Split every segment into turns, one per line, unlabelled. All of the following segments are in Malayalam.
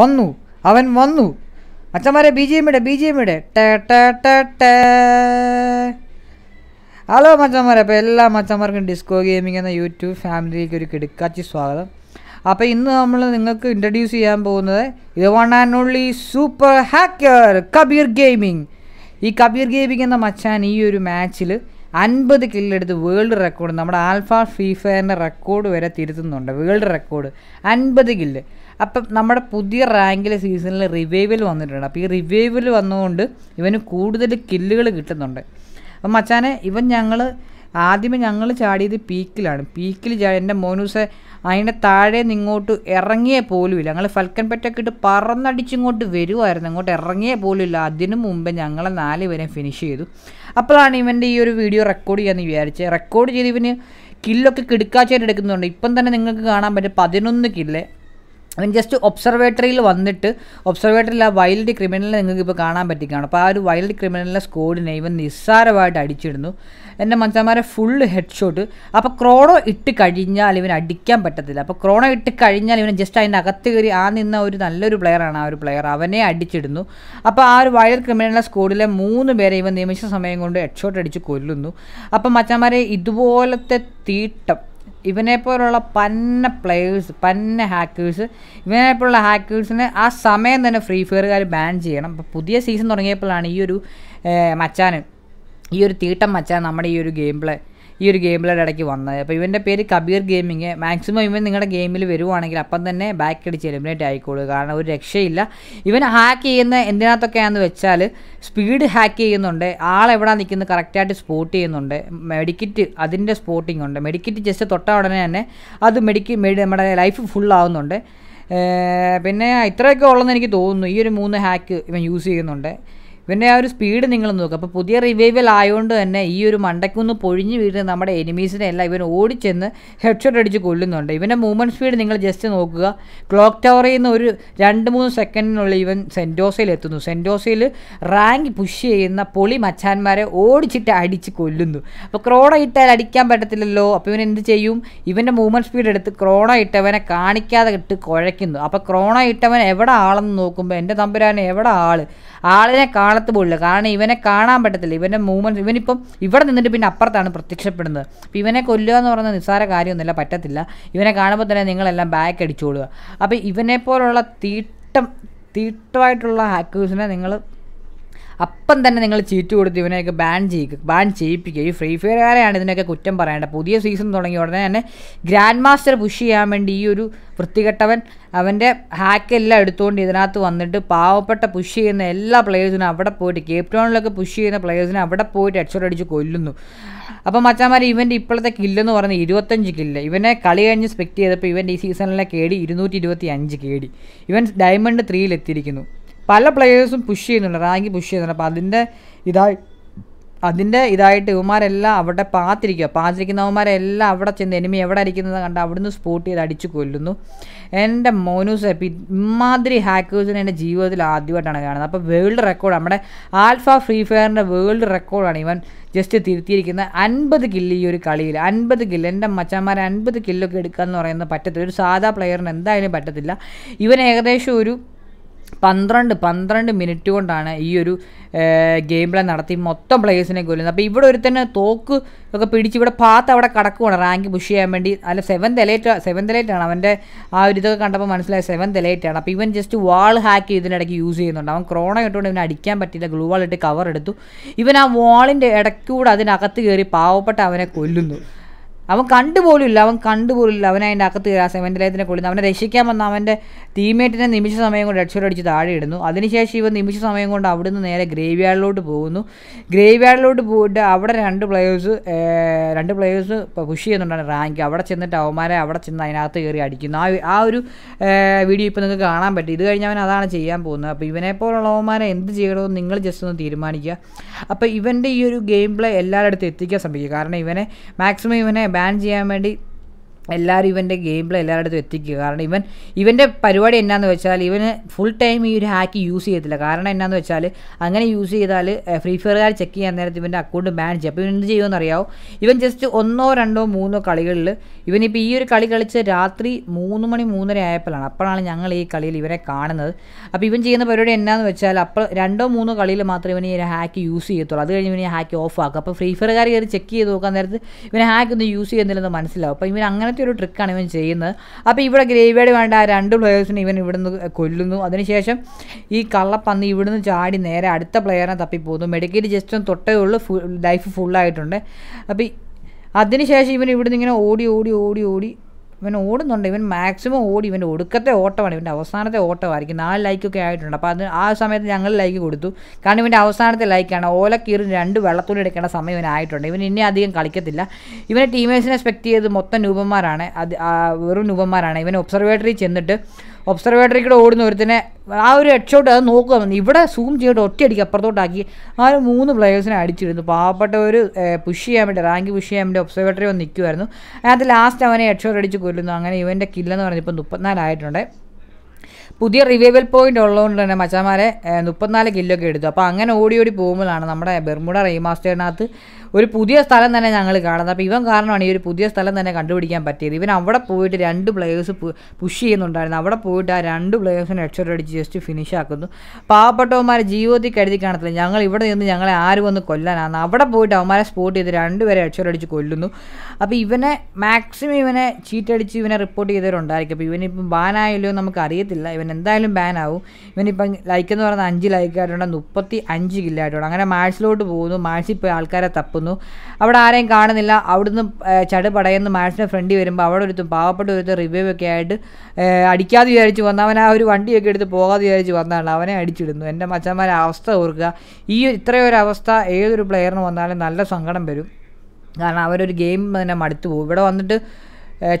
വന്നു അവൻ വന്നു അച്ഛന്മാരെ ബി ജി എം ഇടെ ബി ജി എം ഇടെ ഹലോ മച്ചന്മാരെ അപ്പോൾ എല്ലാ മച്ചന്മാർക്കും ഡിസ്കോ ഗെയിമിംഗ് എന്ന യൂട്യൂബ് ഫാമിലിക്ക് ഒരു കിടുക്കാച്ചി സ്വാഗതം അപ്പോൾ ഇന്ന് നമ്മൾ നിങ്ങൾക്ക് ഇൻട്രൊഡ്യൂസ് ചെയ്യാൻ പോകുന്നത് ഇത് one and only super hacker Kabir gaming ഈ കബീർ ഗെയിമിംഗ് എന്ന മച്ചാൻ ഈ ഒരു മാച്ചിൽ അൻപത് കില്ലെടുത്ത് വേൾഡ് റെക്കോർഡ് നമ്മുടെ ആൽഫ ഫ്രീ ഫയറിൻ്റെ റെക്കോർഡ് വരെ തിരുത്തുന്നുണ്ട് വേൾഡ് റെക്കോർഡ് അൻപത് കില്ല് അപ്പം നമ്മുടെ പുതിയ റാങ്കിലെ സീസണിൽ റിവൈവൽ വന്നിട്ടുണ്ട് അപ്പോൾ ഈ റിവൈവൽ വന്നുകൊണ്ട് ഇവന് കൂടുതൽ കില്ലുകൾ കിട്ടുന്നുണ്ട് അപ്പം മച്ചാനെ ഇവൻ ഞങ്ങൾ ആദ്യമേ ഞങ്ങൾ ചാടിയത് പീക്കിലാണ് പീക്കിൽ ചാടി എൻ്റെ മോനൂസെ അതിൻ്റെ താഴെ നിങ്ങോട്ട് ഇറങ്ങിയേ ഇല്ല ഞങ്ങൾ ഫൽക്കൻ പെറ്റൊക്കെ ഇട്ട് പറന്നടിച്ചിങ്ങോട്ട് വരുമായിരുന്നു ഇറങ്ങിയ ഇറങ്ങിയേ ഇല്ല അതിനു മുമ്പ് ഞങ്ങളെ നാല് പേരെയും ഫിനിഷ് ചെയ്തു അപ്പോഴാണ് ഇവൻ്റെ ഈ ഒരു വീഡിയോ റെക്കോർഡ് ചെയ്യാമെന്ന് വിചാരിച്ച് റെക്കോർഡ് ചെയ്ത് ഇവന് കില്ലൊക്കെ കിടുക്കാച്ചായിട്ട് എടുക്കുന്നുണ്ട് ഇപ്പം തന്നെ നിങ്ങൾക്ക് കാണാൻ പറ്റും പതിനൊന്ന് കില്ല് അവൻ ജസ്റ്റ് ഒബ്സർവേറ്ററിയിൽ വന്നിട്ട് ഒബ്സർവേറ്ററിൽ ആ വൈൽഡ് ക്രിമിനലിനെ നിങ്ങൾക്ക് ഇപ്പോൾ കാണാൻ പറ്റിക്കാണ് അപ്പോൾ ആ ഒരു വൈൽഡ് ക്രിമിനലിനെ സ്കോഡിനെ ഇവൻ നിസ്സാരമായിട്ട് അടിച്ചിടുന്നു എൻ്റെ മനുഷ്യന്മാരെ ഫുള്ള് ഹെഡ് ഷോട്ട് അപ്പോൾ ക്രോണോ ഇട്ട് കഴിഞ്ഞാൽ ഇവൻ അടിക്കാൻ പറ്റത്തില്ല അപ്പോൾ ക്രോണോ ഇട്ട് കഴിഞ്ഞാൽ ഇവൻ ജസ്റ്റ് അതിൻ്റെ അകത്ത് കയറി ആ നിന്ന ഒരു നല്ലൊരു പ്ലെയറാണ് ആ ഒരു പ്ലെയർ അവനെ അടിച്ചിടുന്നു അപ്പോൾ ആ ഒരു വൈൽഡ് ക്രിമിനലിനെ സ്കോഡിലെ മൂന്ന് പേരെ ഇവൻ നിമിഷ സമയം കൊണ്ട് ഹെഡ് ഷോട്ട് അടിച്ച് കൊല്ലുന്നു അപ്പം മച്ചന്മാരെ ഇതുപോലത്തെ തീട്ടം ഇവനെപ്പോലുള്ള പന്ന പ്ലേയേഴ്സ് പന്ന ഹാക്കേഴ്സ് ഇവനെപ്പോലുള്ള ഹാക്കേഴ്സിന് ആ സമയം തന്നെ ഫ്രീ ഫയറുകാർ ബാൻ ചെയ്യണം അപ്പോൾ പുതിയ സീസൺ തുടങ്ങിയപ്പോഴാണ് ഈ ഒരു മച്ചാൻ ഈ ഒരു തീട്ടം മച്ചാൻ നമ്മുടെ ഈ ഒരു ഗെയിം പ്ലേ ഈ ഒരു ഗെയിമിലൂടെ ഇടയ്ക്ക് വന്നത് അപ്പോൾ ഇവൻ്റെ പേര് കബീർ ഗെയിമിങ് മാക്സിമം ഇവൻ നിങ്ങളുടെ ഗെയിമിൽ വരുവാണെങ്കിൽ അപ്പം തന്നെ ബാക്ക് അടിച്ച് എലിമിനേറ്റ് ആയിക്കോളൂ കാരണം ഒരു രക്ഷയില്ല ഇവൻ ഹാക്ക് ചെയ്യുന്ന എന്തിനകത്തൊക്കെയാണെന്ന് വെച്ചാൽ സ്പീഡ് ഹാക്ക് ചെയ്യുന്നുണ്ട് ആളെവിടെ നിൽക്കുന്നത് കറക്റ്റായിട്ട് സ്പോട്ട് ചെയ്യുന്നുണ്ട് മെഡിക്കിറ്റ് അതിൻ്റെ സ്പോട്ടിംഗ് ഉണ്ട് മെഡിക്കിറ്റ് ജസ്റ്റ് തൊട്ട ഉടനെ തന്നെ അത് മെഡിക്ക് നമ്മുടെ ലൈഫ് ഫുൾ ആവുന്നുണ്ട് പിന്നെ ഇത്രയൊക്കെ ഉള്ളതെന്ന് എനിക്ക് തോന്നുന്നു ഈ ഒരു മൂന്ന് ഹാക്ക് ഇവൻ യൂസ് ചെയ്യുന്നുണ്ട് പിന്നെ ആ ഒരു സ്പീഡ് നിങ്ങൾ നോക്കുക അപ്പോൾ പുതിയ റിവൈവൽ ആയതുകൊണ്ട് തന്നെ ഈ ഒരു മണ്ടയ്ക്കൊന്ന് പൊഴിഞ്ഞ് വീഴുന്ന നമ്മുടെ എനിമീസിനെ എല്ലാം ഇവൻ ഓടിച്ചെന്ന് ഹെഡ്ഷോട്ട് അടിച്ച് കൊല്ലുന്നുണ്ട് ഇവൻ്റെ മൂവ്മെൻറ്റ് സ്പീഡ് നിങ്ങൾ ജസ്റ്റ് നോക്കുക ക്ലോക്ക് ടവറിൽ നിന്ന് ഒരു രണ്ട് മൂന്ന് സെക്കൻഡിനുള്ളിൽ ഇവൻ സെൻറ്റോസയിൽ എത്തുന്നു സെൻറ്റോസയിൽ റാങ്ക് പുഷ് ചെയ്യുന്ന പൊളി മച്ചാന്മാരെ ഓടിച്ചിട്ട് അടിച്ച് കൊല്ലുന്നു അപ്പോൾ ക്രോണ ഇട്ടാൽ അടിക്കാൻ പറ്റത്തില്ലല്ലോ അപ്പോൾ ഇവൻ എന്ത് ചെയ്യും ഇവൻ്റെ മൂവ്മെൻറ്റ് സ്പീഡ് എടുത്ത് ക്രോണ ഇട്ടവനെ കാണിക്കാതെ ഇട്ട് കുഴയ്ക്കുന്നു അപ്പോൾ ക്രോണ ഇട്ടവൻ എവിടെ ആളെന്ന് നോക്കുമ്പോൾ എൻ്റെ തമ്പുരാൻ എവിടെ ആൾ ആളിനെ കാണാൻ താളത്ത് പോകില്ല കാരണം ഇവനെ കാണാൻ പറ്റത്തില്ല ഇവൻ്റെ മൂവ്മെൻറ്റ് ഇവനിപ്പം ഇവിടെ നിന്നിട്ട് പിന്നെ അപ്പുറത്താണ് പ്രത്യക്ഷപ്പെടുന്നത് അപ്പം ഇവനെ കൊല്ലുക എന്ന് പറഞ്ഞാൽ നിസ്സാര കാര്യമൊന്നുമില്ല പറ്റത്തില്ല ഇവനെ കാണുമ്പോൾ തന്നെ നിങ്ങളെല്ലാം ബാക്ക് അടിച്ചോളുക അപ്പോൾ ഇവനെപ്പോലുള്ള തീട്ടം തീട്ടമായിട്ടുള്ള ഹാക്കേഴ്സിനെ നിങ്ങൾ അപ്പം തന്നെ നിങ്ങൾ ചീറ്റ് കൊടുത്ത് ഇവനെയൊക്കെ ബാൻ ചെയ്യുക ബാൻ ചെയ്യിപ്പിക്കുക ഈ ഫ്രീ ഫയറുകാരെയാണ് ഇതിനൊക്കെ കുറ്റം പറയേണ്ടത് പുതിയ സീസൺ തുടങ്ങിയ ഉടനെ തന്നെ ഗ്രാൻഡ് മാസ്റ്റർ പുഷ് ചെയ്യാൻ വേണ്ടി ഈ ഒരു വൃത്തികെട്ടവൻ അവൻ്റെ ഹാക്കെല്ലാം എടുത്തുകൊണ്ട് ഇതിനകത്ത് വന്നിട്ട് പാവപ്പെട്ട പുഷ് ചെയ്യുന്ന എല്ലാ പ്ലെയേഴ്സിനും അവിടെ പോയിട്ട് കേപ് ടൗണിലൊക്കെ പുഷ് ചെയ്യുന്ന പ്ലെയേഴ്സിനെ അവിടെ പോയിട്ട് ഹെഡ്ഷോട്ട് അടിച്ച് കൊല്ലുന്നു അപ്പോൾ മച്ചാമാർ ഇവൻ്റെ ഇപ്പോഴത്തെ കില്ലെന്ന് പറഞ്ഞ ഇരുപത്തഞ്ച് കില്ല് ഇവനെ കളി കഴിഞ്ഞ് സ്പെക്ട് ചെയ്തപ്പോൾ ഇവൻ്റെ ഈ സീസണിലെ കേടി ഇരുന്നൂറ്റി ഇരുപത്തി അഞ്ച് കേടി ഇവൻ ഡയമണ്ട് ത്രീയിലെത്തിയിരിക്കുന്നു പല പ്ലെയേഴ്സും പുഷ് ചെയ്യുന്നുണ്ട് റാങ്ക് പുഷ് ചെയ്യുന്നുണ്ട് അപ്പോൾ അതിൻ്റെ ഇതായി അതിൻ്റെ ഇതായിട്ട് ഇവന്മാരെല്ലാം അവിടെ പാത്തിരിക്കുക പാത്തിരിക്കുന്നവന്മാരെല്ലാം അവിടെ ചെന്ന് എനിമി എവിടെ അരിക്കുന്നത് കണ്ട് അവിടുന്ന് സ്പോട്ട് ചെയ്ത് അടിച്ചു കൊല്ലുന്നു എൻ്റെ മോനൂസ് ഇമാതിരി ഹാക്കേഴ്സിനെ എൻ്റെ ജീവിതത്തിൽ ആദ്യമായിട്ടാണ് കാണുന്നത് അപ്പോൾ വേൾഡ് റെക്കോർഡ് നമ്മുടെ ആൽഫ ഫ്രീ ഫയറിൻ്റെ വേൾഡ് റെക്കോർഡാണ് ഇവൻ ജസ്റ്റ് തിരുത്തിയിരിക്കുന്നത് അൻപത് കില്ല് ഈ ഒരു കളിയിൽ അൻപത് കില്ല് എൻ്റെ മച്ചന്മാരെ അൻപത് കില്ലൊക്കെ എടുക്കുക എന്ന് പറയുന്നത് പറ്റത്തില്ല ഒരു സാധാ പ്ലെയറിന് എന്തായാലും പറ്റത്തില്ല ഇവൻ ഏകദേശം ഒരു പന്ത്രണ്ട് പന്ത്രണ്ട് മിനിറ്റ് കൊണ്ടാണ് ഈ ഒരു ഗെയിം പ്ലേ നടത്തി മൊത്തം പ്ലേയേഴ്സിനെ കൊല്ലുന്നത് അപ്പോൾ ഇവിടെ ഒരു തന്നെ തോക്ക് ഒക്കെ പിടിച്ച് ഇവിടെ പാത്ത് അവിടെ കടക്കുവാണ് റാങ്ക് പുഷ് ചെയ്യാൻ വേണ്ടി അല്ല സെവൻ എലൈറ്റ് സെവൻ തെലേറ്റാണ് അവൻ്റെ ആ ഒരു ഇതൊക്കെ കണ്ടപ്പോൾ മനസ്സിലായ സെവൻ തെലേറ്റാണ് അപ്പോൾ ഇവൻ ജസ്റ്റ് വാൾ ഹാക്ക് ഇതിനിടയ്ക്ക് യൂസ് ചെയ്യുന്നുണ്ട് അവൻ ക്രോണ ഇട്ടുകൊണ്ട് ഇവനെ അടിക്കാൻ പറ്റില്ല ഗ്ലൂ വാൾ ഇട്ട് കവർ എടുത്തു ഇവൻ ആ വാളിൻ്റെ ഇടയ്ക്കൂടെ അതിനകത്ത് കയറി പാവപ്പെട്ട അവനെ കൊല്ലുന്നു അവൻ കണ്ടുപോലുമില്ല അവൻ കണ്ടുപോലുമില്ല അവൻ അതിൻ്റെ അകത്ത് കയറി ആ സെവൻറ്റിലേത്തിനെ അവനെ രക്ഷിക്കാൻ വന്ന അവൻ്റെ ടീമേറ്റിനെ നിമിഷ സമയം കൊണ്ട് ഹെഡ്ഷോട്ട് അടിച്ച് താഴെ ഇടുന്നു അതിനുശേഷം ഇവ നിമിഷ സമയം കൊണ്ട് അവിടുന്ന് നേരെ ഗ്രേവ് യാർഡിലോട്ട് പോകുന്നു ഗ്രേവ് യാർഡിലോട്ട് പോയിട്ട് അവിടെ രണ്ട് പ്ലെയേഴ്സ് രണ്ട് പ്ലെയേഴ്സ് പുഷ് ചെയ്യുന്നുണ്ടാണ് റാങ്ക് അവിടെ ചെന്നിട്ട് അവന്മാരെ അവിടെ ചെന്ന് അതിനകത്ത് കയറി അടിക്കുന്നു ആ ആ ഒരു വീഡിയോ ഇപ്പോൾ നിങ്ങൾക്ക് കാണാൻ പറ്റും ഇത് കഴിഞ്ഞ് അവൻ അതാണ് ചെയ്യാൻ പോകുന്നത് അപ്പോൾ അവന്മാരെ എന്ത് ചെയ്യണമെന്ന് നിങ്ങൾ ജസ്റ്റ് ഒന്ന് തീരുമാനിക്കുക അപ്പോൾ ഇവൻ്റെ ഈ ഒരു ഗെയിം പ്ലേ എല്ലാവരുടെ അടുത്തും എത്തിക്കാൻ ശ്രമിക്കുക കാരണം ഇവനെ മാക്സിമം ഇവനെ ബാൻ ചെയ്യാൻ വേണ്ടി എല്ലാവരും ഇവൻ്റെ ഗെയിമിൽ എല്ലാവരുടെ എല്ലാവരുടെ എത്തിക്കുക കാരണം ഇവൻ ഇവൻ്റെ പരിപാടി എന്നാന്ന് വെച്ചാൽ ഇവന് ഫുൾ ടൈം ഈ ഒരു ഹാക്ക് യൂസ് ചെയ്യത്തില്ല കാരണം എന്നാന്ന് വെച്ചാൽ അങ്ങനെ യൂസ് ചെയ്താൽ ഫ്രീ ഫയറുകാർ ചെക്ക് ചെയ്യാൻ നേരത്ത് ഇവൻ്റെ അക്കൗണ്ട് ബാൻ ചെയ്യും അപ്പോൾ ഇവൻ എന്ത് ചെയ്യുമെന്ന് അറിയാമോ ഇവൻ ജസ്റ്റ് ഒന്നോ രണ്ടോ മൂന്നോ കളികളിൽ ഇവനിപ്പോൾ ഈ ഒരു കളി കളിച്ച് രാത്രി മൂന്ന് മണി മൂന്നര ആയപ്പോഴാണ് അപ്പോഴാണ് ഞങ്ങൾ ഈ കളിയിൽ ഇവരെ കാണുന്നത് അപ്പോൾ ഇവൻ ചെയ്യുന്ന പരിപാടി എന്നാന്ന് വെച്ചാൽ അപ്പോൾ രണ്ടോ മൂന്നോ കളിയിൽ മാത്രമേ ഇവനെ ഈ ഹാക്ക് യൂസ് ചെയ്യത്തുള്ളൂ അത് കഴിഞ്ഞ് ഇവനെ ഹാക്ക് ഓഫ് ആക്കും അപ്പോൾ ഫ്രീ ഫയറുകാർ കയറി ചെക്ക് ചെയ്ത് നോക്കാൻ നേരത്ത് ഇവനെ ഹാക്ക് ഒന്നും യൂസ് ചെയ്യുന്നില്ലെന്ന് മനസ്സിലാവും അപ്പോൾ ഇവൻ അങ്ങനെ അങ്ങനത്തെ ഒരു ട്രിക്കാണ് ഇവൻ ചെയ്യുന്നത് അപ്പോൾ ഇവിടെ ഗ്രേവിയേഡ് വേണ്ട ആ രണ്ട് പ്ലെയേഴ്സിനെ ഇവൻ ഇവിടുന്ന് കൊല്ലുന്നു അതിനുശേഷം ഈ കള്ളപ്പന്ന് ഇവിടുന്ന് ചാടി നേരെ അടുത്ത പ്ലെയറിനെ തപ്പിപ്പോകുന്നു മെഡിക്കേറ്റ് ജസ്റ്റ് ഒന്ന് തൊട്ടേ ഉള്ളൂ ഫുൾ ലൈഫ് ഫുള്ളായിട്ടുണ്ട് അപ്പോൾ അതിനുശേഷം ഇവൻ ഇവിടുന്ന് ഇങ്ങനെ ഓടി ഓടി ഓടി ഓടി ഇവൻ ഓടുന്നുണ്ട് ഇവൻ മാക്സിമം ഓടി ഇവൻ്റെ ഒടുക്കത്തെ ഓട്ടമാണ് ഇവൻ്റെ അവസാനത്തെ ഓട്ടമായിരിക്കും നാല് ലൈക്കൊക്കെ ആയിട്ടുണ്ട് അപ്പോൾ അത് ആ സമയത്ത് ഞങ്ങൾ ലൈക്ക് കൊടുത്തു കാരണം ഇവൻ്റെ അവസാനത്തെ ലൈക്കാണ് ഓലക്കീറി രണ്ട് വെള്ളത്തുള്ളി എടുക്കേണ്ട സമയം ഇവനായിട്ടുണ്ട് ഇവൻ ഇനി അധികം കളിക്കത്തില്ല ഇവനെ ടീമേഴ്സിനെ എക്സ്പെക്ട് ചെയ്ത് മൊത്തം നൂപന്മാരാണ് അത് വെറും നൂപന്മാരാണ് ഇവൻ ഒബ്സർവേറ്ററി ചെന്നിട്ട് ഒബ്സർവേറ്ററി കൂടെ ഓടുന്ന ഒരുത്തിനെ ആ ഒരു ഹെഡ്ഷോട്ട് അത് നോക്കുക ഇവിടെ സൂം ചെയ്തിട്ട് ഒറ്റയടിക്ക് അപ്പുറത്തോട്ടാക്കി ആ ഒരു മൂന്ന് പ്ലെയേഴ്സിനെ അടിച്ചിരുന്നു പാവപ്പെട്ട ഒരു പുഷ് ചെയ്യാൻ വേണ്ടി റാങ്ക് പുഷ് ചെയ്യാൻ വേണ്ടി ഒബ്സർവേറ്ററി വന്ന് നിൽക്കുമായിരുന്നു അതിനകത്ത് ലാസ്റ്റ് അവനെ ഹെഡ്ഷോട്ട് അടിച്ച് കൊല്ലുന്നു അങ്ങനെ ഇവൻ്റെ കില്ലെന്ന് പറഞ്ഞ് ഇപ്പോൾ മുപ്പത്തിനാലായിട്ടുണ്ട് പുതിയ റിവൈവൽ പോയിന്റ് ഉള്ളതുകൊണ്ട് തന്നെ മച്ചാമാരെ മുപ്പത്തിനാല് കില്ലൊക്കെ എടുത്തു അപ്പോൾ അങ്ങനെ ഓടി ഓടി പോകുമ്പോഴാണ് നമ്മുടെ ബെർമുഡ റീമാസ്റ്റേറിനകത്ത് ഒരു പുതിയ സ്ഥലം തന്നെ ഞങ്ങൾ കാണുന്നത് അപ്പോൾ ഇവൻ കാരണമാണ് ഈ ഒരു പുതിയ സ്ഥലം തന്നെ കണ്ടുപിടിക്കാൻ പറ്റിയത് ഇവൻ അവിടെ പോയിട്ട് രണ്ട് പ്ലേയേഴ്സ് പുഷ് ചെയ്യുന്നുണ്ടായിരുന്നു അവിടെ പോയിട്ട് ആ രണ്ട് പ്ലേയേഴ്സിനെ ഹെഡ്ഷോട്ട് അടിച്ച് ജസ്റ്റ് ഫിനിഷ് ആക്കുന്നു പാവപ്പെട്ടവന്മാരെ ജീവിതത്തിൽ കരുതി കാണത്തില്ല ഞങ്ങൾ ഇവിടെ നിന്ന് ഞങ്ങളെ ആര് വന്ന് കൊല്ലാനാണ് അവിടെ പോയിട്ട് അവന്മാരെ സ്പോട്ട് ചെയ്ത് രണ്ടുപേരെ ഹെഡ്ഷോട്ട് അടിച്ച് കൊല്ലുന്നു അപ്പോൾ ഇവനെ മാക്സിമം ഇവനെ ചീറ്റടിച്ച് ഇവനെ റിപ്പോർട്ട് ചെയ്തവരുണ്ടായിരിക്കും അപ്പോൾ ഇവനിപ്പം ബാനായില്ലയോ നമുക്ക് അറിയത്തില്ല ഇവൻ എന്തായാലും ബാനാവും ഇവനിപ്പം ലൈക്ക് എന്ന് പറയുന്നത് അഞ്ച് ലൈക്കായിട്ടുണ്ട് മുപ്പത്തി അഞ്ച് കില്ലായിട്ടുണ്ട് അങ്ങനെ മാഴ്സിലോട്ട് പോകുന്നു മാഴ്സിൽ പോയി ആൾക്കാരെ തപ്പുന്നു പോകുന്നു അവിടെ ആരെയും കാണുന്നില്ല അവിടുന്ന് ചടുപടയെന്ന് മാഷിൻ്റെ ഫ്രണ്ടിൽ വരുമ്പോൾ അവിടെ ഒരുത്തും പാവപ്പെട്ട ഒരുത്തും റിവ്യൂ ഒക്കെ ആയിട്ട് അടിക്കാതെ വിചാരിച്ച് വന്ന അവൻ ആ ഒരു വണ്ടിയൊക്കെ എടുത്ത് പോകാതെ വിചാരിച്ച് വന്നതാണ് അവനെ അടിച്ചിടുന്നു എൻ്റെ മച്ചന്മാരെ അവസ്ഥ ഓർക്കുക ഈ ഇത്രയൊരു അവസ്ഥ ഏതൊരു പ്ലെയറിന് വന്നാലും നല്ല സങ്കടം വരും കാരണം അവരൊരു ഗെയിം തന്നെ മടുത്തു പോകും ഇവിടെ വന്നിട്ട്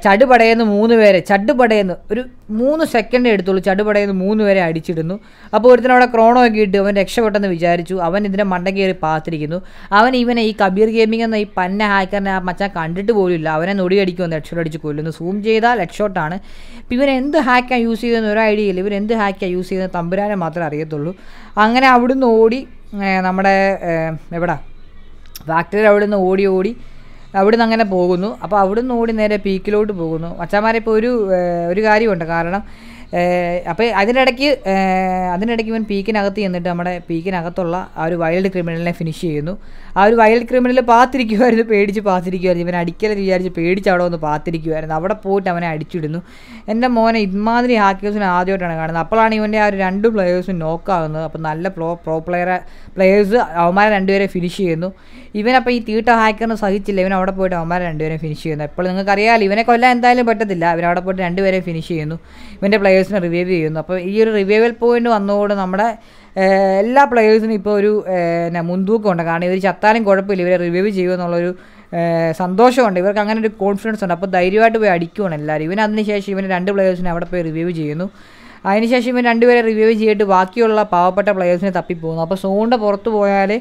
ചടുപടയെന്ന് മൂന്ന് പേരെ ചടുപടയെന്ന് ഒരു മൂന്ന് സെക്കൻഡ് എടുത്തുള്ളൂ ചടുപടയെന്ന് മൂന്ന് പേരെ അടിച്ചിടുന്നു അപ്പോൾ ഒരുത്തനവിടെ ക്രോണോ ഒക്കെ ഇട്ട് അവൻ രക്ഷപ്പെട്ടെന്ന് വിചാരിച്ചു അവൻ ഇതിനെ മണ്ട കയറി പാത്തിരിക്കുന്നു അവൻ ഇവനെ ഈ കബീർ ഗെയിമിംഗ് എന്ന ഈ പന്ന ഹാക്കറിനെ ആ മച്ചാൻ കണ്ടിട്ട് പോലുമില്ല അവനെ നൊടിയടിക്കുമെന്ന് ഹെഡ്ഷോട്ട് അടിച്ച് കൊല്ലുന്നു സൂം ചെയ്താൽ ഹെഡ്ഷോട്ടാണ് ഇപ്പം ഇവൻ എന്ത് ഹാക്കാൻ യൂസ് ചെയ്തതെന്ന് ഒരു ഐഡിയ ഇല്ല ഇവൻ എന്ത് ഹാക്കാണ് യൂസ് ചെയ്തതെന്ന് തമ്പുരാനെ മാത്രമേ അറിയത്തുള്ളൂ അങ്ങനെ അവിടുന്ന് ഓടി നമ്മുടെ എവിടെ ഫാക്ടറിയിൽ അവിടെ നിന്ന് ഓടി ഓടി നിന്ന് അങ്ങനെ പോകുന്നു അപ്പോൾ അവിടെ നിന്ന് ഓടി നേരെ പീക്കിലോട്ട് പോകുന്നു മച്ചാമാരെ ഇപ്പോൾ ഒരു ഒരു കാര്യമുണ്ട് കാരണം അപ്പോൾ അതിനിടയ്ക്ക് അതിനിടയ്ക്ക് ഇവൻ പീക്കിനകത്ത് ചെന്നിട്ട് നമ്മുടെ പീക്കിനകത്തുള്ള ആ ഒരു വൈൽഡ് ക്രിമിനലിനെ ഫിനിഷ് ചെയ്യുന്നു ആ ഒരു വൈൽഡ് ക്രിമിനൽ പാത്തിരിക്കുമായിരുന്നു പേടിച്ച് പാത്തിരിക്കുമായിരുന്നു ഇവൻ അടിക്കലെന്ന് വിചാരിച്ച് പേടിച്ച് അവിടെ വന്ന് പാത്തിരിക്കുമായിരുന്നു അവിടെ പോയിട്ട് അവനെ അടിച്ചിടുന്നു എൻ്റെ മോനെ ഇമാതിരി ഹാക്കേഴ്സിനെ ആദ്യമായിട്ടാണ് കാണുന്നത് അപ്പോഴാണ് ഇവൻ്റെ ആ ഒരു രണ്ട് പ്ലേയേഴ്സും നോക്കാവുന്നത് അപ്പോൾ നല്ല പ്രോ പ്രോ പ്ലെയറെ പ്ലേയേഴ്സ് അവന്മാരെ രണ്ടുപേരെ ഫിനിഷ് ചെയ്യുന്നു ഇവനപ്പോൾ ഈ തീട്ട ഹാക്കറിന് സഹിച്ചില്ല ഇവൻ അവിടെ പോയിട്ട് അവന്മാരെ രണ്ടുപേരെ ഫിനിഷ് ചെയ്യുന്നു ഇപ്പോൾ നിങ്ങൾക്കറിയാമല്ലോ ഇവനെ കൊല്ലാൻ എന്തായാലും പറ്റത്തില്ല ഇവൻ അവിടെ പോയിട്ട് രണ്ടുപേരെ ഫിനിഷ് ചെയ്യുന്നു ഇവൻ്റെ പ്ലേയേഴ്സ് പ്ലെയേഴ്സിനെ റിവ്യൂവ് ചെയ്യുന്നു അപ്പോൾ ഈ ഒരു റിവ്യൂവൽ പോയിന്റ് വന്നതുകൊണ്ട് നമ്മുടെ എല്ലാ പ്ലെയേഴ്സിനും ഇപ്പോൾ ഒരു മുൻതൂക്കമുണ്ട് കാരണം ഇവർ ചത്താലും കുഴപ്പമില്ല ഇവരെ റിവൈവ് ചെയ്യുമെന്നുള്ളൊരു സന്തോഷമുണ്ട് ഇവർക്ക് അങ്ങനെ ഒരു കോൺഫിഡൻസ് ഉണ്ട് അപ്പോൾ ധൈര്യമായിട്ട് പോയി അടിക്കുവാണ് എല്ലാവരും ഇവൻ അതിനുശേഷം ഇവൻ രണ്ട് പ്ലെയേഴ്സിനെ അവിടെ പോയി റിവ്യൂവ് ചെയ്യുന്നു അതിനുശേഷം ഇവൻ രണ്ടുപേരെ റിവ്യൂവ് ചെയ്തിട്ട് ബാക്കിയുള്ള പാവപ്പെട്ട പ്ലെയേഴ്സിനെ തപ്പിപ്പോകുന്നു അപ്പോൾ സോണിൻ്റെ പുറത്ത് പോയാൽ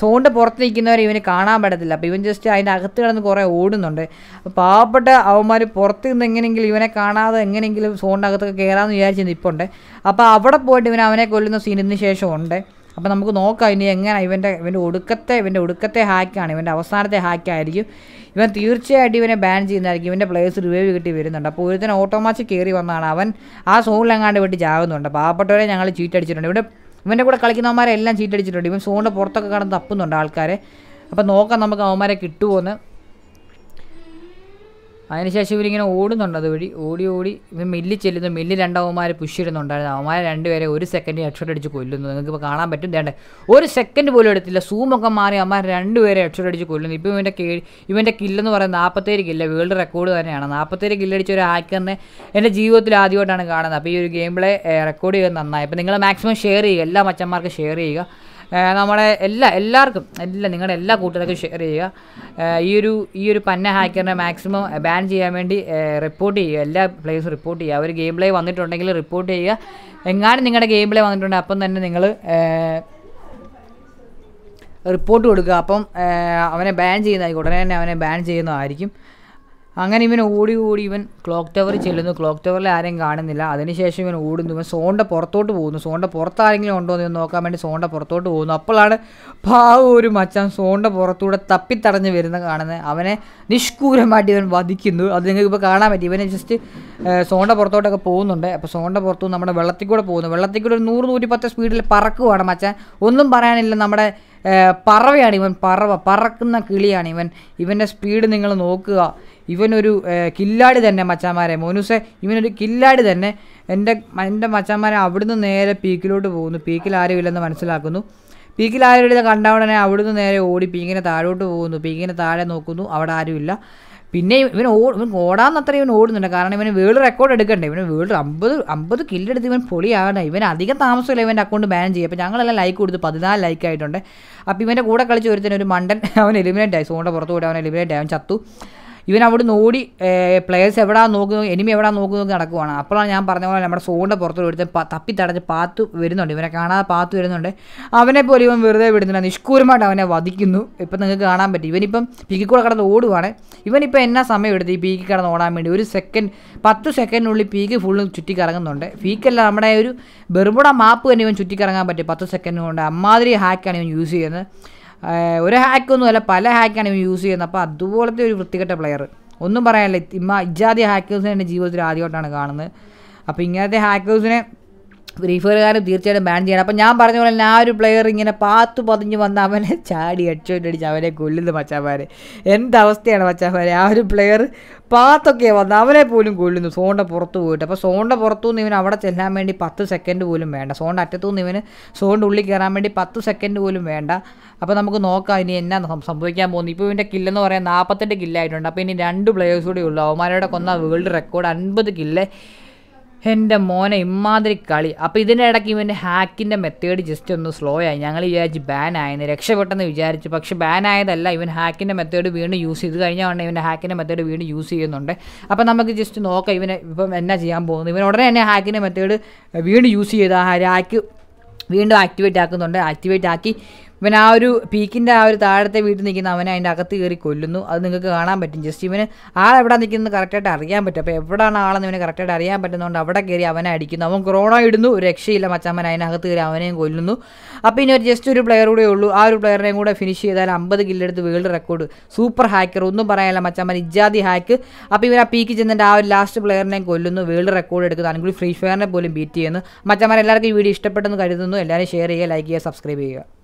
സോണിൻ്റെ പുറത്ത് നിൽക്കുന്നവരെ ഇവന് കാണാൻ പറ്റത്തില്ല അപ്പോൾ ഇവൻ ജസ്റ്റ് അതിൻ്റെ അകത്ത് കിടന്ന് കുറേ ഓടുന്നുണ്ട് അപ്പോൾ പാവപ്പെട്ട അവന്മാർ പുറത്ത് നിന്ന് എങ്ങനെയെങ്കിലും ഇവനെ കാണാതെ എങ്ങനെയെങ്കിലും സോണിൻ്റെ അകത്തൊക്കെ കയറാമെന്ന് വിചാരിച്ച് നിൽപ്പുണ്ട് അപ്പോൾ അവിടെ പോയിട്ട് ഇവൻ അവനെ കൊല്ലുന്ന സീനിന് ശേഷമുണ്ട് അപ്പോൾ നമുക്ക് നോക്കാം ഇനി എങ്ങനെ ഇവൻ്റെ ഇവൻ്റെ ഒടുക്കത്തെ ഇവൻ്റെ ഒടുക്കത്തെ ഹാക്കാണ് ഇവൻ്റെ അവസാനത്തെ ഹാക്കായിരിക്കും ഇവൻ തീർച്ചയായിട്ടും ഇവനെ ബാൻ ചെയ്യുന്നതായിരിക്കും ഇവൻ്റെ പ്ലേസ് റിവൈവ് കിട്ടി വരുന്നുണ്ട് അപ്പോൾ ഒരുത്തൻ ഓട്ടോമാറ്റിക് കയറി വന്നതാണ് അവൻ ആ സോണിലെങ്ങാണ്ട് വീട്ടിൽ ചാകുന്നുണ്ട് പാവപ്പെട്ടവരെ ഞങ്ങൾ ചീറ്റടിച്ചിട്ടുണ്ട് ഇവിടെ ഇവൻ്റെ കൂടെ കളിക്കുന്നവന്മാരെല്ലാം ചീറ്റടിച്ചിട്ടുണ്ട് ഇവൻ സോണിൻ്റെ പുറത്തൊക്കെ കടന്ന് തപ്പുന്നുണ്ട് ആൾക്കാരെ അപ്പോൾ നോക്കാം നമുക്ക് അവന്മാരെ കിട്ടുമോ എന്ന് അതിനുശേഷം ഇവരിങ്ങനെ ഓടുന്നുണ്ട് അതുവഴി ഓടി ഓടി ഇവൻ മില്ലിൽ ചെല്ലുന്നു മില്ലിൽ രണ്ട് പുഷ് ഇടുന്നുണ്ടായിരുന്നു അവന്മാരെ രണ്ടുപേരെ ഒരു സെക്കൻഡ് ഹെഡ്ഷോട്ട് അടിച്ച് കൊല്ലുന്നു നിങ്ങൾക്ക് ഇപ്പോൾ കാണാൻ പറ്റും വേണ്ട ഒരു സെക്കൻഡ് പോലും എടുത്തില്ല സൂമൊക്കെ മാറി അവന്മാർ രണ്ടുപേരെ ഹെഡ്ഷോട്ട് അടിച്ച് കൊല്ലുന്നു ഇപ്പോൾ ഇവൻ്റെ കേ ഇവൻ്റെ കില്ലെന്ന് പറയുന്നത് നാൽപ്പത്തേഴ് കില്ല വേൾഡ് റെക്കോർഡ് തന്നെയാണ് നാൽപ്പത്തേഴ് കില്ലടിച്ച ഒരു ഹാക്കറിനെ എൻ്റെ ജീവിതത്തിൽ ആദ്യമായിട്ടാണ് കാണുന്നത് അപ്പോൾ ഈ ഒരു ഗെയിം പ്ലേ റെക്കോർഡ് ചെയ്യുന്നത് നന്നായി അപ്പോൾ നിങ്ങൾ മാക്സിമം ഷെയർ ചെയ്യുക എല്ലാ മച്ചന്മാർക്കും ഷെയർ ചെയ്യുക നമ്മളെ എല്ലാ എല്ലാവർക്കും എല്ലാ നിങ്ങളുടെ എല്ലാ കൂട്ടുകാർക്കും ഷെയർ ചെയ്യുക ഈ ഒരു ഈ ഒരു പന്ന ഹാക്കറിനെ മാക്സിമം ബാൻ ചെയ്യാൻ വേണ്ടി റിപ്പോർട്ട് ചെയ്യുക എല്ലാ പ്ലേയേഴ്സും റിപ്പോർട്ട് ചെയ്യുക അവർ ഗെയിം പ്ലേ വന്നിട്ടുണ്ടെങ്കിൽ റിപ്പോർട്ട് ചെയ്യുക എങ്ങാനും നിങ്ങളുടെ ഗെയിം പ്ലേ വന്നിട്ടുണ്ടെങ്കിൽ അപ്പം തന്നെ നിങ്ങൾ റിപ്പോർട്ട് കൊടുക്കുക അപ്പം അവനെ ബാൻ ചെയ്യുന്നതായിരിക്കും ഉടനെ തന്നെ അവനെ ബാൻ ചെയ്യുന്നതായിരിക്കും അങ്ങനെ ഇവൻ ഓടി ഓടി ഇവൻ ക്ലോക്ക് ടവറിൽ ചെല്ലുന്നു ക്ലോക്ക് ടവറിൽ ആരെയും കാണുന്നില്ല അതിനുശേഷം ഇവൻ ഓടുന്നു ഇവൻ സോണ്ട പുറത്തോട്ട് പോകുന്നു സോണ്ട പുറത്ത് ആരെങ്കിലും ഉണ്ടോ എന്ന് നോക്കാൻ വേണ്ടി സോണ്ട പുറത്തോട്ട് പോകുന്നു അപ്പോഴാണ് പാവം ഒരു മച്ചാൻ സോണ്ട പുറത്തൂടെ തപ്പിത്തടഞ്ഞ് വരുന്ന കാണുന്നത് അവനെ നിഷ്കൂരമായിട്ട് ഇവൻ വധിക്കുന്നു അത് നിങ്ങൾക്ക് ഇപ്പോൾ കാണാൻ പറ്റി ഇവനെ ജസ്റ്റ് സോണ്ട പുറത്തോട്ടൊക്കെ പോകുന്നുണ്ട് അപ്പോൾ സോണ്ട പുറത്തു നമ്മുടെ വെള്ളത്തിൽ കൂടെ പോകുന്നു വെള്ളത്തിൽ കൂടെ ഒരു നൂറ് നൂറ്റിപ്പത്ത് സ്പീഡിൽ പറക്കുവാണ് മച്ചാൻ ഒന്നും പറയാനില്ല നമ്മുടെ പറവയാണ് ഇവൻ പറവ പറക്കുന്ന കിളിയാണ് ഇവൻ ഇവൻ്റെ സ്പീഡ് നിങ്ങൾ നോക്കുക ഇവനൊരു കില്ലാടി തന്നെ മച്ചാന്മാരെ മോനുസെ ഇവനൊരു കില്ലാടി തന്നെ എൻ്റെ എൻ്റെ മച്ചാന്മാരെ അവിടുന്ന് നേരെ പീക്കിലോട്ട് പോകുന്നു പീക്കിൽ ആരുമില്ലെന്ന് മനസ്സിലാക്കുന്നു പീക്കിൽ ആരുമില്ല കണ്ട ഉടനെ അവിടുന്ന് നേരെ ഓടി പീക്കിനെ താഴോട്ട് പോകുന്നു പീക്കിനെ താഴെ നോക്കുന്നു അവിടെ ആരുമില്ല പിന്നെ ഇവൻ ഓ ഇവൻ ഓടാന്ന് അത്ര ഇവൻ ഓടുന്നുണ്ട് കാരണം ഇവന് വേൾഡ് റെക്കോർഡ് എടുക്കണ്ടേ ഇവന് വേൾഡ് അമ്പത് അമ്പത് കില്ലെടുത്ത് ഇവൻ പൊളിയാണ് ഇവൻ അധികം താമസമില്ല ഇവൻ്റെ അക്കൗണ്ട് ബാൻ ചെയ്യും അപ്പോൾ ഞങ്ങളെല്ലാം ലൈക്ക് കൊടുത്ത് പതിനാല് ലൈക്ക് ആയിട്ടുണ്ട് അപ്പോൾ ഇവൻ്റെ കൂടെ കളിച്ച് ഒരുത്തിന് ഒരു മണ്ടൻ അവൻ എലിമിനേറ്റ് ആയി സോണിൻ്റെ പുറത്തുകൂടെ അവൻ എലിമിനേറ്റ് ആയി അവൻ ചത്തു ഇവൻ അവിടുന്ന് ഓടി പ്ലേയേഴ്സ് എവിടാ നോക്കുന്നു എനിമി എവിടാ നോക്കുന്നു നടക്കുവാണ് അപ്പോഴാണ് ഞാൻ പറഞ്ഞ പോലെ നമ്മുടെ സോണിൻ്റെ പുറത്തൊരു ഒരുത്തൻ തപ്പി തടഞ്ഞ് പാത്തു വരുന്നുണ്ട് ഇവനെ കാണാതെ പാത്തു വരുന്നുണ്ട് അവനെ പോലും ഇവൻ വെറുതെ വിടുന്നില്ല നിഷ്കൂരമായിട്ട് അവനെ വധിക്കുന്നു ഇപ്പം നിങ്ങൾക്ക് കാണാൻ പറ്റും ഇവനിപ്പം പീക്കിൽ കൂടെ കിടന്ന് ഓടുവാണ് ഇവനിപ്പോൾ എന്നാ സമയം എടുത്ത് ഈ പീക്ക് കിടന്ന് ഓടാൻ വേണ്ടി ഒരു സെക്കൻഡ് പത്ത് സെക്കൻഡിനുള്ളിൽ പീക്ക് ഫുള്ള് ചുറ്റിക്കറങ്ങുന്നുണ്ട് പീക്കല്ല നമ്മുടെ ഒരു ബെർമുട മാപ്പ് തന്നെ ഇവൻ ചുറ്റിക്കറങ്ങാൻ പറ്റും പത്ത് സെക്കൻഡ് കൊണ്ട് അമ്മാതിരി ഹാക്കാണ് ഇവൻ യൂസ് ചെയ്യുന്നത് ഒരു അല്ല പല ഹാക്കാണ് ഇവൻ യൂസ് ചെയ്യുന്നത് അപ്പോൾ അതുപോലത്തെ ഒരു വൃത്തികെട്ട പ്ലെയർ ഒന്നും പറയാനില്ല ഇമ്മ ഇജാതി ഹാക്കേഴ്സിനെ എൻ്റെ ജീവിതത്തിൽ ആദ്യമായിട്ടാണ് കാണുന്നത് അപ്പോൾ ഇങ്ങനത്തെ ഹാക്കേഴ്സിനെ റീഫറുകാരും തീർച്ചയായിട്ടും ബാൻ ചെയ്യണം അപ്പം ഞാൻ പറഞ്ഞ പോലെ തന്നെ ആ ഒരു പ്ലെയർ ഇങ്ങനെ പാത്തു പതിഞ്ഞ് വന്ന് അവനെ ചാടി ഹെഡ്ഷോട്ട് അടിച്ച് അവനെ കൊല്ലുന്നത് മച്ചാമാരെ എന്തവസ്ഥയാണ് മച്ചാമാരെ ആ ഒരു പ്ലെയർ പാത്തൊക്കെ വന്ന് അവനെ പോലും കൊല്ലുന്നു സോണിൻ്റെ പുറത്ത് പോയിട്ട് അപ്പോൾ സോണിൻ്റെ പുറത്തുനിന്ന് ഇവന് അവിടെ ചെല്ലാൻ വേണ്ടി പത്ത് സെക്കൻഡ് പോലും വേണ്ട സോണിൻ്റെ അറ്റത്തുനിന്ന് ഇവന് സോണിൻ്റെ ഉള്ളിൽ കയറാൻ വേണ്ടി പത്ത് സെക്കൻഡ് പോലും വേണ്ട അപ്പോൾ നമുക്ക് നോക്കാം ഇനി എന്നാ സംഭവിക്കാൻ പോകുന്നു ഇപ്പോൾ ഇവൻ്റെ കില്ലെന്ന് പറയാൻ നാൽപ്പത്തെട്ട് കില്ലായിട്ടുണ്ട് അപ്പോൾ ഇനി രണ്ട് പ്ലെയേഴ്സ് കൂടെ ഉള്ളൂ അവന്മാരുടെ കൊന്ന വേൾഡ് റെക്കോർഡ് അൻപത് കില്ലേ എൻ്റെ മോനെ ഇമാതിരി കളി അപ്പോൾ ഇതിൻ്റെ ഇടയ്ക്ക് ഇവൻ്റെ ഹാക്കിൻ്റെ മെത്തേഡ് ജസ്റ്റ് ഒന്ന് സ്ലോ ആയി ഞങ്ങൾ വിചാരിച്ച് ബാൻ ആയെന്ന് രക്ഷപ്പെട്ടെന്ന് വിചാരിച്ചു പക്ഷെ ബാൻ ആയതല്ല ഇവൻ ഹാക്കിൻ്റെ മെത്തേഡ് വീണ്ടും യൂസ് ചെയ്ത് കഴിഞ്ഞാൽ ഉണ്ടെങ്കിൽ ഇവൻ്റെ ഹാക്കിൻ്റെ മെത്തേഡ് വീണ്ടും യൂസ് ചെയ്യുന്നുണ്ട് അപ്പോൾ നമുക്ക് ജസ്റ്റ് നോക്കാം ഇവനെ ഇപ്പം എന്നാ ചെയ്യാൻ പോകുന്നത് ഇവൻ ഉടനെ തന്നെ ഹാക്കിൻ്റെ മെത്തേഡ് വീണ്ടും യൂസ് ചെയ്ത് ആ ഹാക്ക് വീണ്ടും ആക്ടിവേറ്റ് ആക്കുന്നുണ്ട് ആക്ടിവേറ്റ് ആക്കി ഇവൻ ആ ഒരു പീക്കിൻ്റെ ആ ഒരു താഴത്തെ വീട്ടിൽ നിൽക്കുന്ന അവനെ അതിൻ്റെ അകത്ത് കയറി കൊല്ലുന്നു അത് നിങ്ങൾക്ക് കാണാൻ പറ്റും ജസ്റ്റ് ഇവന് എവിടെ നിൽക്കുന്നത് കറക്റ്റായിട്ട് അറിയാൻ പറ്റും അപ്പോൾ എവിടെയാണ് ആളെന്ന് ഇവന് കറക്റ്റായിട്ട് അറിയാൻ പറ്റുന്നതുകൊണ്ട് അവിടെ കയറി അവനെ അടിക്കുന്നു അവൻ ക്രോണോ ഇടുന്നു രക്ഷയില്ല മച്ചമ്മൻ അതിനകത്ത് കയറി അവനെയും കൊല്ലുന്നു അപ്പോൾ ഇനി ഒരു ജസ്റ്റ് ഒരു പ്ലെയർ കൂടെ ഉള്ളൂ ആ ഒരു പ്ലെയറിനെയും കൂടെ ഫിനിഷ് ചെയ്താൽ അമ്പത് കില്ലെടുത്ത് വേൾഡ് റെക്കോർഡ് സൂപ്പർ ഹാക്കർ ഒന്നും പറയാനില്ല മച്ചമ്മൻ ഇജാദി ഹാക്ക് അപ്പോൾ ഇവൻ ആ പീക്ക് ചെന്നിട്ട് ആ ഒരു ലാസ്റ്റ് പ്ലെയറിനെയും കൊല്ലുന്നു വേൾഡ് റെക്കോർഡ് എടുക്കുന്നു അല്ലെങ്കിൽ ഫ്രീ ഫയറിനെ പോലും ബീറ്റ് ചെയ്യുന്നു മച്ചമ്മൻ എല്ലാവർക്കും ഈ വീഡിയോ ഇഷ്ടപ്പെട്ടെന്ന് കരുതുന്നു എല്ലാവരും ഷെയർ ചെയ്യുക ലൈക്ക് ചെയ്യുക സബ്സ്ക്രൈബ് ചെയ്യുക